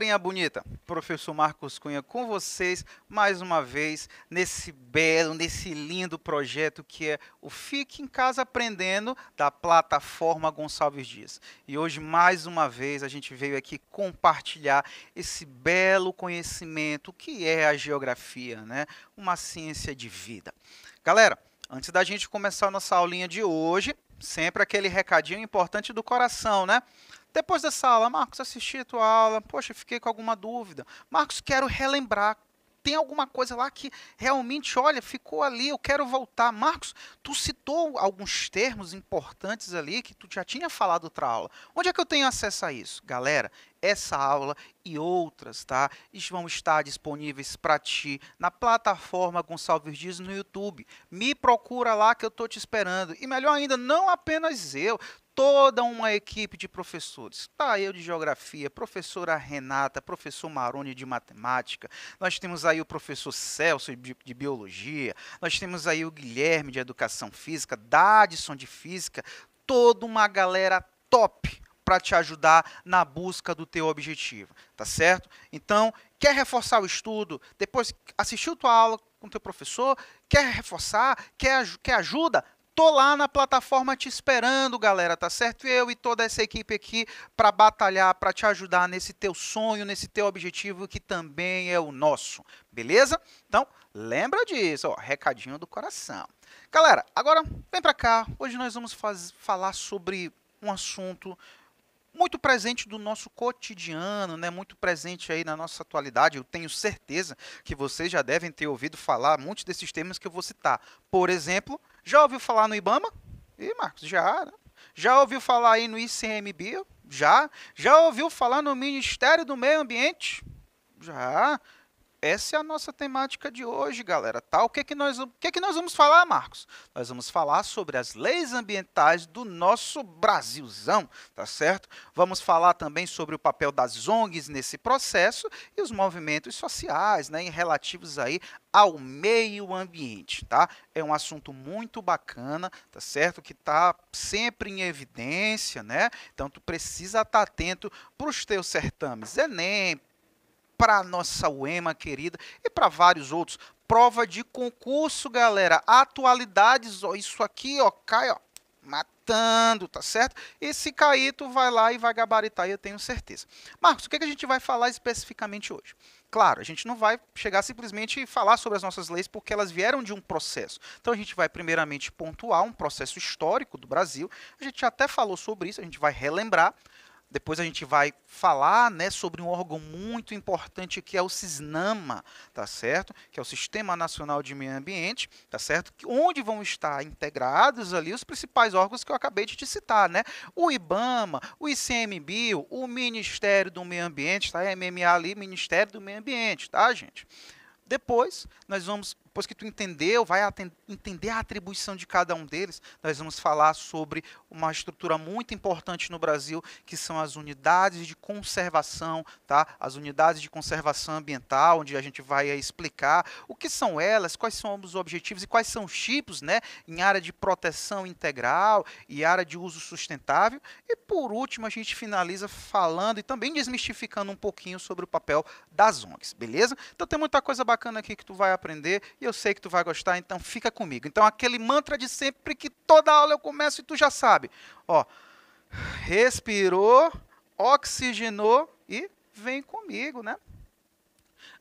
Galerinha bonita, professor Marcos Cunha com vocês mais uma vez nesse belo, nesse lindo projeto que é o Fique em Casa Aprendendo da plataforma Gonçalves Dias. E hoje, mais uma vez, a gente veio aqui compartilhar esse belo conhecimento que é a geografia, né? Uma ciência de vida. Galera, antes da gente começar a nossa aulinha de hoje, Sempre aquele recadinho importante do coração, né? Depois dessa aula, Marcos, assisti a tua aula. Poxa, fiquei com alguma dúvida. Marcos, quero relembrar. Tem alguma coisa lá que realmente, olha, ficou ali, eu quero voltar. Marcos, tu citou alguns termos importantes ali que tu já tinha falado outra aula. Onde é que eu tenho acesso a isso? Galera, essa aula e outras, tá? Eles vão estar disponíveis para ti na plataforma Gonçalves Dias no YouTube. Me procura lá que eu tô te esperando. E melhor ainda, não apenas eu, toda uma equipe de professores. Tá eu de geografia, professora Renata, professor Maroni de matemática. Nós temos aí o professor Celso de, de biologia. Nós temos aí o Guilherme de educação física, Dadson de física, toda uma galera top para te ajudar na busca do teu objetivo, tá certo? Então, quer reforçar o estudo? Depois assistiu tua aula com teu professor, quer reforçar, quer, quer ajuda? Tô lá na plataforma te esperando, galera, tá certo? Eu e toda essa equipe aqui para batalhar, para te ajudar nesse teu sonho, nesse teu objetivo que também é o nosso, beleza? Então, lembra disso, ó, recadinho do coração. Galera, agora vem para cá. Hoje nós vamos faz, falar sobre um assunto muito presente do nosso cotidiano, né? Muito presente aí na nossa atualidade. Eu tenho certeza que vocês já devem ter ouvido falar muitos desses temas que eu vou citar. Por exemplo, já ouviu falar no IBAMA? Ih, Marcos, já. Né? Já ouviu falar aí no ICMBio? Já. Já ouviu falar no Ministério do Meio Ambiente? Já essa é a nossa temática de hoje, galera. Tá? O que, é que, nós, o que, é que nós vamos falar, Marcos? Nós vamos falar sobre as leis ambientais do nosso Brasilzão, tá certo? Vamos falar também sobre o papel das ONGs nesse processo e os movimentos sociais, né, relativos aí ao meio ambiente, tá? É um assunto muito bacana, tá certo? Que tá sempre em evidência, né? Então tu precisa estar tá atento para os teus certames, Enem, para a nossa UEMA querida e para vários outros. Prova de concurso, galera. Atualidades, ó, isso aqui, ó, cai, ó, matando, tá certo? E se cair, tu vai lá e vai gabaritar, eu tenho certeza. Marcos, o que, é que a gente vai falar especificamente hoje? Claro, a gente não vai chegar simplesmente e falar sobre as nossas leis porque elas vieram de um processo. Então a gente vai primeiramente pontuar um processo histórico do Brasil. A gente até falou sobre isso, a gente vai relembrar, depois a gente vai falar né, sobre um órgão muito importante que é o CISNAMA, tá certo? Que é o Sistema Nacional de Meio Ambiente, tá certo? Onde vão estar integrados ali os principais órgãos que eu acabei de te citar, né? O IBAMA, o ICMBio, o Ministério do Meio Ambiente, tá? MMA ali, Ministério do Meio Ambiente, tá, gente? Depois, nós vamos depois que tu entendeu, vai entender a atribuição de cada um deles, nós vamos falar sobre uma estrutura muito importante no Brasil, que são as unidades de conservação, tá? As unidades de conservação ambiental, onde a gente vai é, explicar o que são elas, quais são os objetivos e quais são os tipos, né? Em área de proteção integral e área de uso sustentável. E por último, a gente finaliza falando e também desmistificando um pouquinho sobre o papel das ONGs, beleza? Então tem muita coisa bacana aqui que tu vai aprender e eu sei que tu vai gostar, então fica comigo. Então aquele mantra de sempre que toda aula eu começo e tu já sabe. Ó, respirou, oxigenou e vem comigo, né?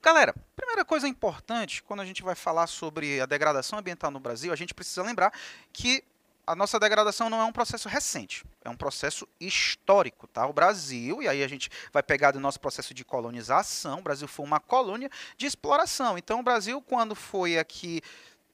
Galera, primeira coisa importante quando a gente vai falar sobre a degradação ambiental no Brasil, a gente precisa lembrar que a nossa degradação não é um processo recente, é um processo histórico, tá? O Brasil, e aí a gente vai pegar do nosso processo de colonização, o Brasil foi uma colônia de exploração. Então o Brasil, quando foi aqui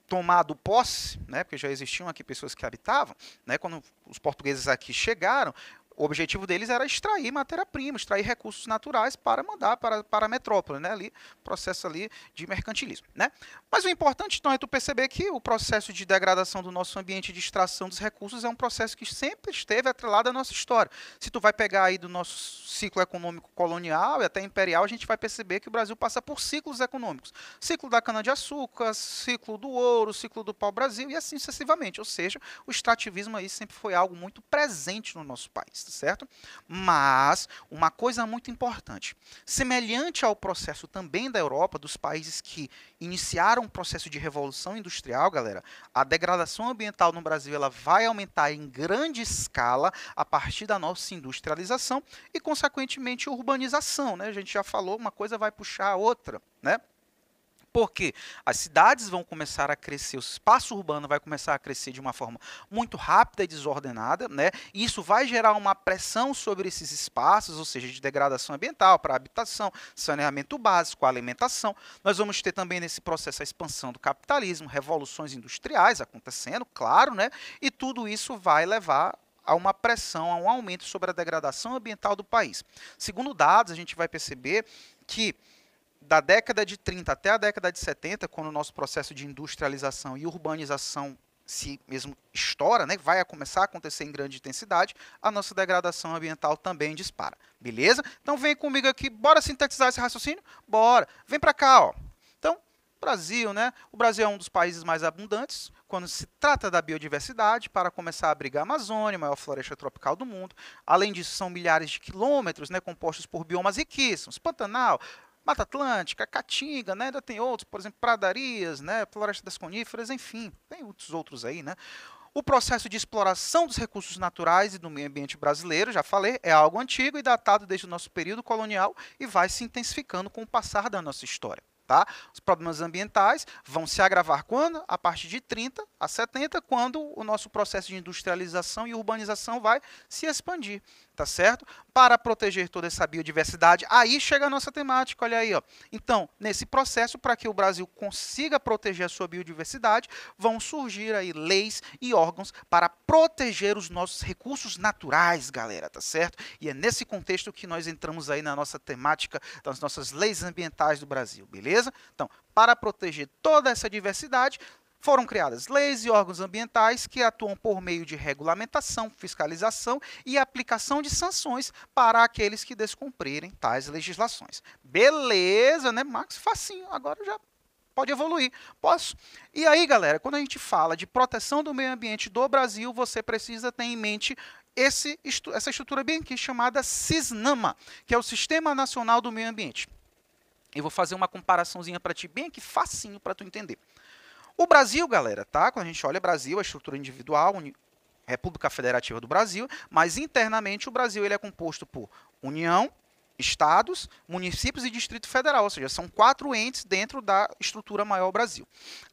tomado posse, né, porque já existiam aqui pessoas que habitavam, né, quando os portugueses aqui chegaram, o objetivo deles era extrair matéria-prima, extrair recursos naturais para mandar para, para a metrópole, né? Ali, processo ali de mercantilismo, né? Mas o importante então é tu perceber que o processo de degradação do nosso ambiente de extração dos recursos é um processo que sempre esteve atrelado à nossa história. Se tu vai pegar aí do nosso ciclo econômico colonial e até imperial, a gente vai perceber que o Brasil passa por ciclos econômicos. Ciclo da cana-de-açúcar, ciclo do ouro, ciclo do pau-brasil e assim sucessivamente. Ou seja, o extrativismo aí sempre foi algo muito presente no nosso país certo? Mas uma coisa muito importante, semelhante ao processo também da Europa, dos países que iniciaram o processo de revolução industrial, galera, a degradação ambiental no Brasil ela vai aumentar em grande escala a partir da nossa industrialização e consequentemente urbanização, né? A gente já falou, uma coisa vai puxar a outra, né? Porque as cidades vão começar a crescer, o espaço urbano vai começar a crescer de uma forma muito rápida e desordenada, né? E isso vai gerar uma pressão sobre esses espaços, ou seja, de degradação ambiental para habitação, saneamento básico, alimentação. Nós vamos ter também nesse processo a expansão do capitalismo, revoluções industriais acontecendo, claro, né? E tudo isso vai levar a uma pressão, a um aumento sobre a degradação ambiental do país. Segundo dados, a gente vai perceber que da década de 30 até a década de 70, quando o nosso processo de industrialização e urbanização se mesmo estoura, né, vai começar a acontecer em grande intensidade, a nossa degradação ambiental também dispara. Beleza? Então vem comigo aqui, bora sintetizar esse raciocínio? Bora. Vem para cá, ó. Então, Brasil, né? O Brasil é um dos países mais abundantes quando se trata da biodiversidade, para começar a abrigar a Amazônia, a maior floresta tropical do mundo. Além disso, são milhares de quilômetros, né, compostos por biomas riquíssimos: Pantanal, Mata Atlântica, Caatinga, né? ainda tem outros, por exemplo, Pradarias, né? Floresta das Coníferas, enfim, tem outros outros aí, né? O processo de exploração dos recursos naturais e do meio ambiente brasileiro, já falei, é algo antigo e datado desde o nosso período colonial e vai se intensificando com o passar da nossa história. Tá? Os problemas ambientais vão se agravar quando? A partir de 30 a 70, quando o nosso processo de industrialização e urbanização vai se expandir tá certo? Para proteger toda essa biodiversidade. Aí chega a nossa temática, olha aí, ó. Então, nesse processo, para que o Brasil consiga proteger a sua biodiversidade, vão surgir aí leis e órgãos para proteger os nossos recursos naturais, galera, tá certo? E é nesse contexto que nós entramos aí na nossa temática das nossas leis ambientais do Brasil, beleza? Então, para proteger toda essa diversidade, foram criadas leis e órgãos ambientais que atuam por meio de regulamentação, fiscalização e aplicação de sanções para aqueles que descumprirem tais legislações. Beleza, né, Max? Facinho, agora já pode evoluir. Posso? E aí, galera, quando a gente fala de proteção do meio ambiente do Brasil, você precisa ter em mente esse, essa estrutura bem aqui chamada CISNAMA, que é o Sistema Nacional do Meio Ambiente. Eu vou fazer uma comparaçãozinha para ti bem que facinho para tu entender. O Brasil, galera, tá? Quando a gente olha Brasil, a estrutura individual, Uni... República Federativa do Brasil, mas internamente o Brasil ele é composto por União, estados, municípios e Distrito Federal, ou seja, são quatro entes dentro da estrutura maior Brasil.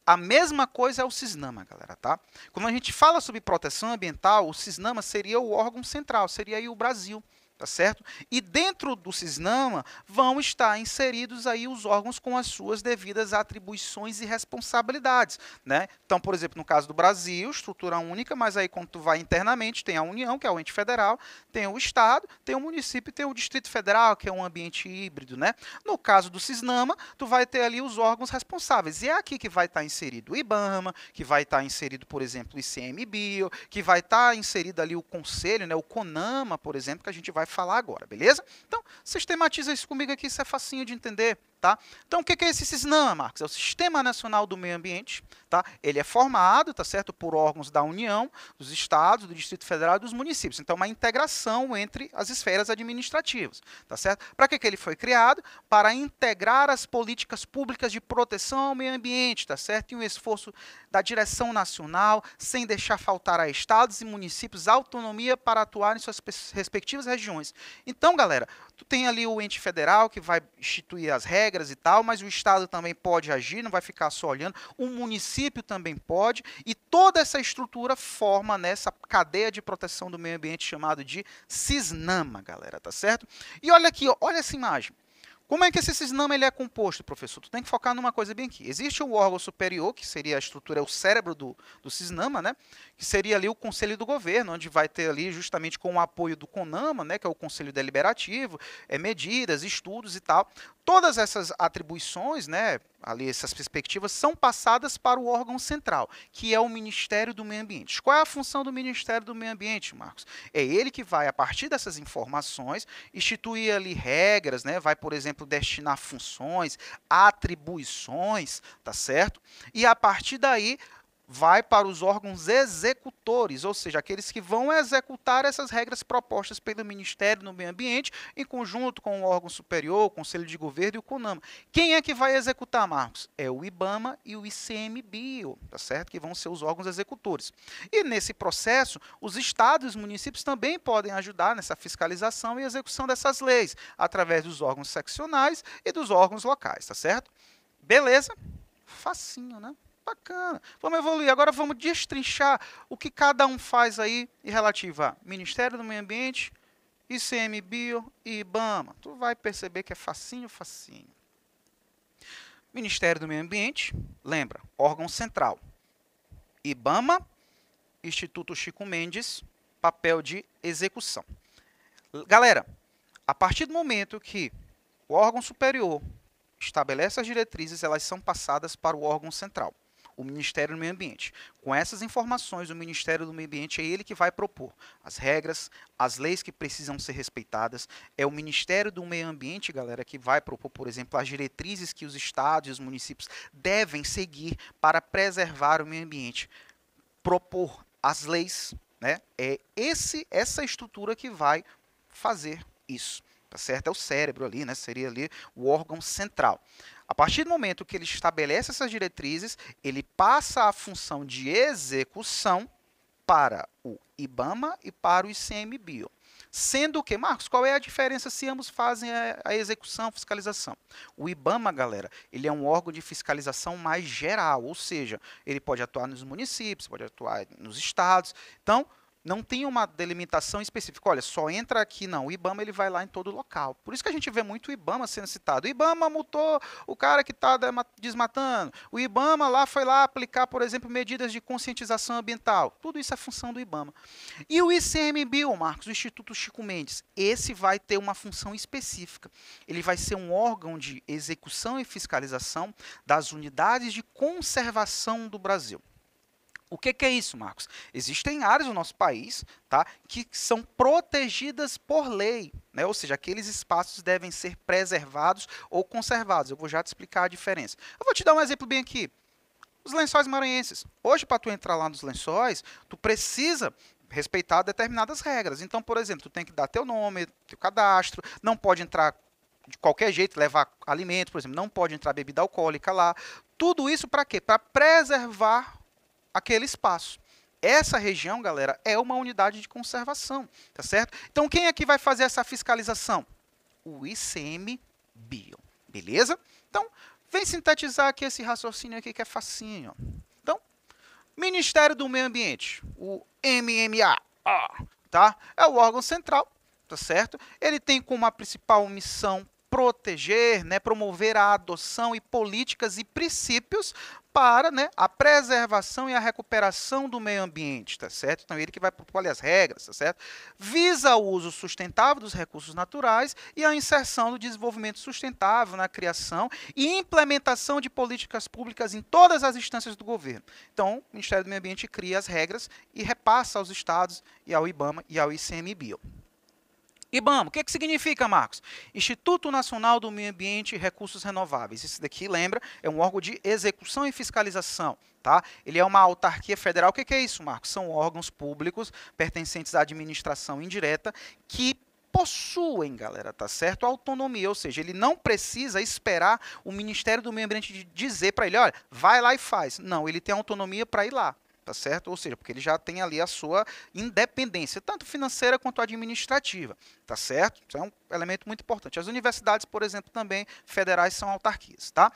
A mesma coisa é o Cisnama, galera, tá? Quando a gente fala sobre proteção ambiental, o Cisnama seria o órgão central, seria aí o Brasil tá certo? E dentro do Cisnama vão estar inseridos aí os órgãos com as suas devidas atribuições e responsabilidades, né? Então, por exemplo, no caso do Brasil, estrutura única, mas aí quando tu vai internamente, tem a União, que é o ente federal, tem o Estado, tem o município e tem o Distrito Federal, que é um ambiente híbrido, né? No caso do Cisnama, tu vai ter ali os órgãos responsáveis. E é aqui que vai estar inserido o IBAMA, que vai estar inserido, por exemplo, o ICMBio, que vai estar inserido ali o Conselho, né, o CONAMA, por exemplo, que a gente vai vai falar agora, beleza? Então, sistematiza isso comigo aqui, isso é facinho de entender. Tá? Então, o que é esse SISNAM, Marcos? É o Sistema Nacional do Meio Ambiente. Tá? Ele é formado tá certo, por órgãos da União, dos Estados, do Distrito Federal e dos municípios. Então, é uma integração entre as esferas administrativas. Tá certo? Para que, que ele foi criado? Para integrar as políticas públicas de proteção ao meio ambiente, tá certo? E um esforço da direção nacional, sem deixar faltar a estados e municípios autonomia para atuar em suas respectivas regiões. Então, galera, Tu tem ali o ente federal que vai instituir as regras e tal, mas o Estado também pode agir, não vai ficar só olhando. O município também pode. E toda essa estrutura forma nessa cadeia de proteção do meio ambiente chamado de CISNAMA, galera, tá certo? E olha aqui, olha essa imagem. Como é que esse cisnama ele é composto, professor? Tu tem que focar numa coisa bem aqui. Existe o órgão superior, que seria a estrutura, é o cérebro do, do cisnama, né? que seria ali o conselho do governo, onde vai ter ali justamente com o apoio do CONAMA, né? que é o conselho deliberativo, é medidas, estudos e tal. Todas essas atribuições, né, ali essas perspectivas, são passadas para o órgão central, que é o Ministério do Meio Ambiente. Qual é a função do Ministério do Meio Ambiente, Marcos? É ele que vai, a partir dessas informações, instituir ali regras, né, vai, por exemplo, destinar funções, atribuições, tá certo? E a partir daí vai para os órgãos executores, ou seja, aqueles que vão executar essas regras propostas pelo Ministério do Meio Ambiente, em conjunto com o órgão superior, o Conselho de Governo e o CUNAMA. Quem é que vai executar, Marcos? É o IBAMA e o ICMBio, tá certo? Que vão ser os órgãos executores. E nesse processo, os estados e os municípios também podem ajudar nessa fiscalização e execução dessas leis, através dos órgãos seccionais e dos órgãos locais, tá certo? Beleza? Facinho, né? Bacana. Vamos evoluir. Agora vamos destrinchar o que cada um faz aí e relativo a Ministério do Meio Ambiente, ICMBio e IBAMA. Tu vai perceber que é facinho, facinho. Ministério do Meio Ambiente, lembra, órgão central. IBAMA, Instituto Chico Mendes, papel de execução. Galera, a partir do momento que o órgão superior estabelece as diretrizes, elas são passadas para o órgão central o Ministério do Meio Ambiente. Com essas informações, o Ministério do Meio Ambiente é ele que vai propor as regras, as leis que precisam ser respeitadas. É o Ministério do Meio Ambiente, galera, que vai propor, por exemplo, as diretrizes que os estados e os municípios devem seguir para preservar o meio ambiente. Propor as leis, né? É esse essa estrutura que vai fazer isso, tá certo? É o cérebro ali, né? Seria ali o órgão central. A partir do momento que ele estabelece essas diretrizes, ele passa a função de execução para o IBAMA e para o ICMBio. Sendo que, Marcos, qual é a diferença se ambos fazem a execução, a fiscalização? O IBAMA, galera, ele é um órgão de fiscalização mais geral, ou seja, ele pode atuar nos municípios, pode atuar nos estados. Então, não tem uma delimitação específica. Olha, só entra aqui, não. O IBAMA ele vai lá em todo local. Por isso que a gente vê muito o IBAMA sendo citado. O IBAMA multou o cara que está desmatando. O IBAMA lá foi lá aplicar, por exemplo, medidas de conscientização ambiental. Tudo isso é função do IBAMA. E o ICMBio, Marcos, o Instituto Chico Mendes, esse vai ter uma função específica. Ele vai ser um órgão de execução e fiscalização das unidades de conservação do Brasil. O que, que, é isso, Marcos? Existem áreas do nosso país tá, que são protegidas por lei, né? ou seja, aqueles espaços devem ser preservados ou conservados. Eu vou já te explicar a diferença. Eu vou te dar um exemplo bem aqui. Os lençóis maranhenses. Hoje, para tu entrar lá nos lençóis, tu precisa respeitar determinadas regras. Então, por exemplo, tu tem que dar teu nome, teu cadastro, não pode entrar de qualquer jeito, levar alimento, por exemplo, não pode entrar bebida alcoólica lá. Tudo isso para quê? Para preservar aquele espaço. Essa região, galera, é uma unidade de conservação, tá certo? Então, quem é que vai fazer essa fiscalização? O ICM Bio, beleza? Então, vem sintetizar aqui esse raciocínio aqui que é facinho. Então, Ministério do Meio Ambiente, o MMA, tá? É o órgão central, tá certo? Ele tem como a principal missão proteger, né, promover a adoção e políticas e princípios para né, a preservação e a recuperação do meio ambiente, tá certo? Então, ele que vai propor as regras, tá certo? Visa o uso sustentável dos recursos naturais e a inserção do desenvolvimento sustentável na criação e implementação de políticas públicas em todas as instâncias do governo. Então, o Ministério do Meio Ambiente cria as regras e repassa aos estados e ao IBAMA e ao ICMBio. IBAMA. O que, que significa, Marcos? Instituto Nacional do Meio Ambiente e Recursos Renováveis. Isso daqui, lembra, é um órgão de execução e fiscalização. Tá? Ele é uma autarquia federal. O que, que é isso, Marcos? São órgãos públicos pertencentes à administração indireta que possuem, galera, tá certo? Autonomia, ou seja, ele não precisa esperar o Ministério do Meio Ambiente dizer para ele, olha, vai lá e faz. Não, ele tem autonomia para ir lá tá certo? Ou seja, porque ele já tem ali a sua independência, tanto financeira quanto administrativa, tá certo? Isso é um elemento muito importante. As universidades, por exemplo, também federais são autarquias, tá?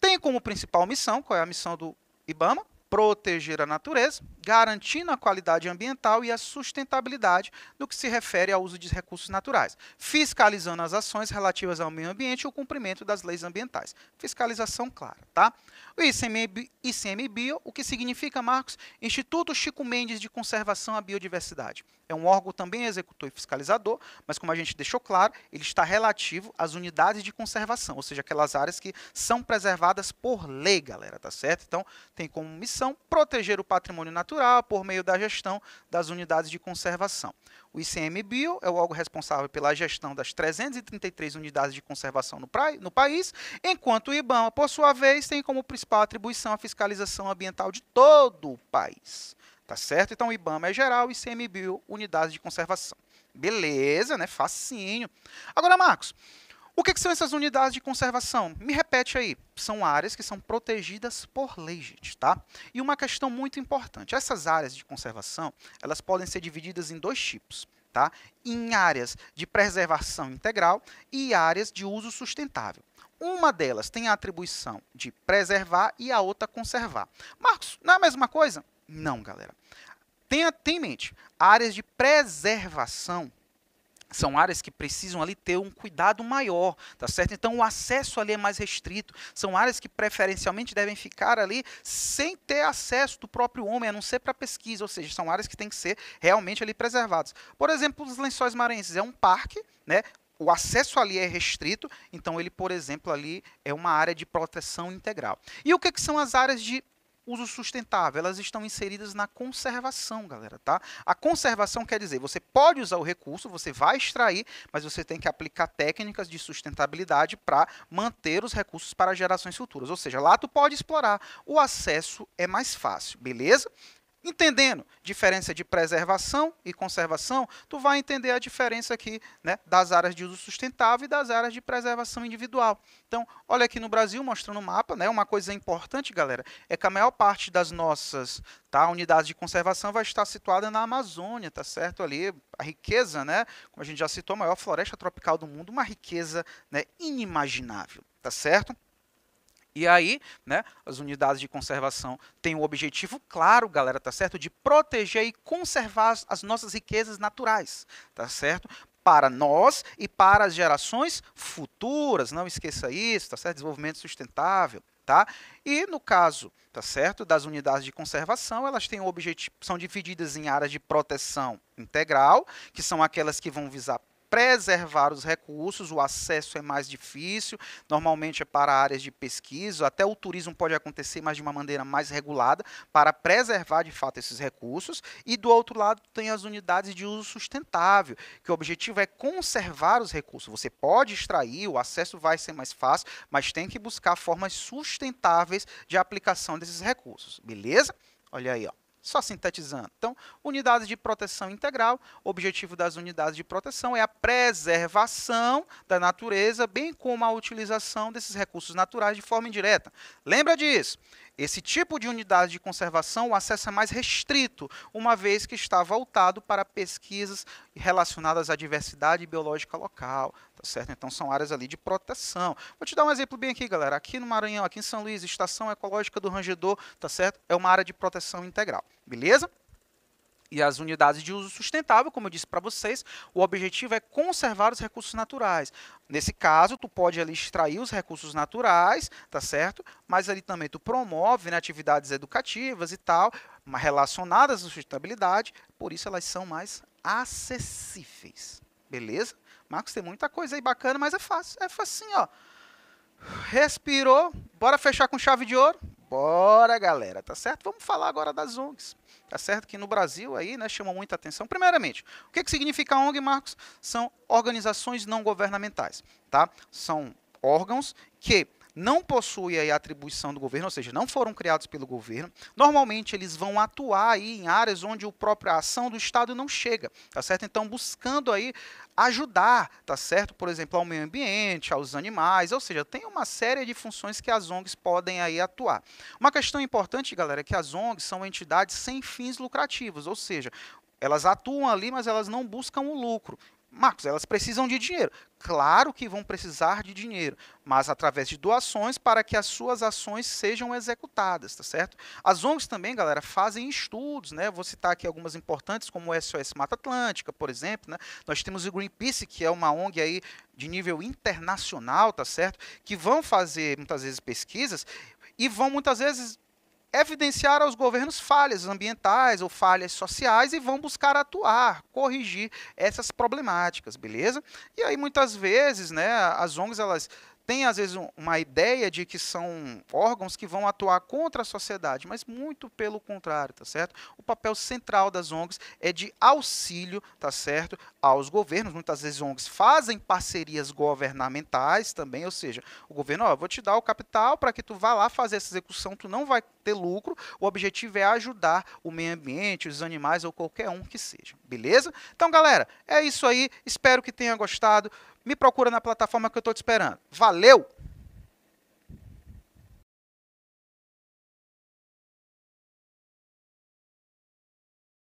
Tem como principal missão, qual é a missão do IBAMA? proteger a natureza, garantindo a qualidade ambiental e a sustentabilidade no que se refere ao uso de recursos naturais, fiscalizando as ações relativas ao meio ambiente e o cumprimento das leis ambientais. Fiscalização clara, tá? O ICMBio, o que significa, Marcos, Instituto Chico Mendes de Conservação à Biodiversidade. É um órgão também executor e fiscalizador, mas como a gente deixou claro, ele está relativo às unidades de conservação, ou seja, aquelas áreas que são preservadas por lei, galera, tá certo? Então, tem como missão são proteger o patrimônio natural por meio da gestão das unidades de conservação. O ICMBio é o órgão responsável pela gestão das 333 unidades de conservação no, praia, no, país, enquanto o IBAMA, por sua vez, tem como principal atribuição a fiscalização ambiental de todo o país. Tá certo? Então, o IBAMA é geral e ICMBio, unidades de conservação. Beleza, né? Facinho. Agora, Marcos, o que, que, são essas unidades de conservação? Me repete aí. São áreas que são protegidas por lei, gente, tá? E uma questão muito importante. Essas áreas de conservação, elas podem ser divididas em dois tipos, tá? Em áreas de preservação integral e áreas de uso sustentável. Uma delas tem a atribuição de preservar e a outra conservar. Marcos, não é a mesma coisa? Não, galera. Tenha, tenha em mente, áreas de preservação são áreas que precisam ali ter um cuidado maior, tá certo? Então o acesso ali é mais restrito, são áreas que preferencialmente devem ficar ali sem ter acesso do próprio homem, a não ser para pesquisa, ou seja, são áreas que têm que ser realmente ali preservadas. Por exemplo, os Lençóis Maranhenses é um parque, né? o acesso ali é restrito, então ele, por exemplo, ali é uma área de proteção integral. E o que, que são as áreas de uso sustentável, elas estão inseridas na conservação, galera, tá? A conservação quer dizer, você pode usar o recurso, você vai extrair, mas você tem que aplicar técnicas de sustentabilidade para manter os recursos para gerações futuras. Ou seja, lá tu pode explorar, o acesso é mais fácil, beleza? Entendendo diferença de preservação e conservação, tu vai entender a diferença aqui né, das áreas de uso sustentável e das áreas de preservação individual. Então, olha aqui no Brasil, mostrando o mapa, né, uma coisa importante, galera, é que a maior parte das nossas tá, unidades de conservação vai estar situada na Amazônia, tá certo? Ali, a riqueza, né, como a gente já citou, a maior floresta tropical do mundo, uma riqueza né, inimaginável, tá certo? E aí, né, as unidades de conservação têm o um objetivo claro, galera, tá certo? De proteger e conservar as nossas riquezas naturais, tá certo? Para nós e para as gerações futuras, não esqueça isso, tá certo? Desenvolvimento sustentável, tá? E no caso, tá certo? Das unidades de conservação, elas têm o objetivo, são divididas em áreas de proteção integral, que são aquelas que vão visar preservar os recursos, o acesso é mais difícil, normalmente é para áreas de pesquisa, até o turismo pode acontecer, mas de uma maneira mais regulada, para preservar de fato esses recursos. E do outro lado, tem as unidades de uso sustentável, que o objetivo é conservar os recursos. Você pode extrair, o acesso vai ser mais fácil, mas tem que buscar formas sustentáveis de aplicação desses recursos, beleza? Olha aí, ó. Só sintetizando. Então, unidades de proteção integral, o objetivo das unidades de proteção é a preservação da natureza, bem como a utilização desses recursos naturais de forma indireta. Lembra disso? Esse tipo de unidade de conservação, o acesso é mais restrito, uma vez que está voltado para pesquisas relacionadas à diversidade biológica local, tá certo? Então são áreas ali de proteção. Vou te dar um exemplo bem aqui, galera. Aqui no Maranhão, aqui em São Luís, Estação Ecológica do Rangedor, tá certo? É uma área de proteção integral, beleza? e as unidades de uso sustentável, como eu disse para vocês, o objetivo é conservar os recursos naturais. Nesse caso, tu pode ali extrair os recursos naturais, tá certo? Mas ali também tu promove né, atividades educativas e tal, relacionadas à sustentabilidade, por isso elas são mais acessíveis. Beleza? Marcos, tem muita coisa aí bacana, mas é fácil. É fácil, ó. Respirou, bora fechar com chave de ouro? Bora, galera, tá certo? Vamos falar agora das ONGs. Tá certo que no Brasil aí, né, chama muita atenção. Primeiramente, o que, que significa ONG, Marcos? São organizações não governamentais, tá? São órgãos que não possui aí atribuição do governo, ou seja, não foram criados pelo governo, normalmente eles vão atuar aí em áreas onde a própria ação do Estado não chega, tá certo? Então, buscando aí ajudar, tá certo? Por exemplo, ao meio ambiente, aos animais, ou seja, tem uma série de funções que as ONGs podem aí atuar. Uma questão importante, galera, é que as ONGs são entidades sem fins lucrativos, ou seja, elas atuam ali, mas elas não buscam o lucro. Marcos, elas precisam de dinheiro. Claro que vão precisar de dinheiro, mas através de doações para que as suas ações sejam executadas, tá certo? As ONGs também, galera, fazem estudos, né? Vou citar aqui algumas importantes, como o SOS Mata Atlântica, por exemplo, né? Nós temos o Greenpeace, que é uma ONG aí de nível internacional, tá certo? Que vão fazer muitas vezes pesquisas e vão muitas vezes evidenciar aos governos falhas ambientais ou falhas sociais e vão buscar atuar, corrigir essas problemáticas, beleza? E aí muitas vezes, né, as ONGs elas tem às vezes uma ideia de que são órgãos que vão atuar contra a sociedade, mas muito pelo contrário, tá certo? O papel central das ONGs é de auxílio, tá certo, aos governos. Muitas vezes ONGs fazem parcerias governamentais também, ou seja, o governo, ó, vou te dar o capital para que tu vá lá fazer essa execução, tu não vai ter lucro. O objetivo é ajudar o meio ambiente, os animais ou qualquer um que seja. Beleza? Então, galera, é isso aí. Espero que tenha gostado me procura na plataforma que eu estou te esperando. Valeu!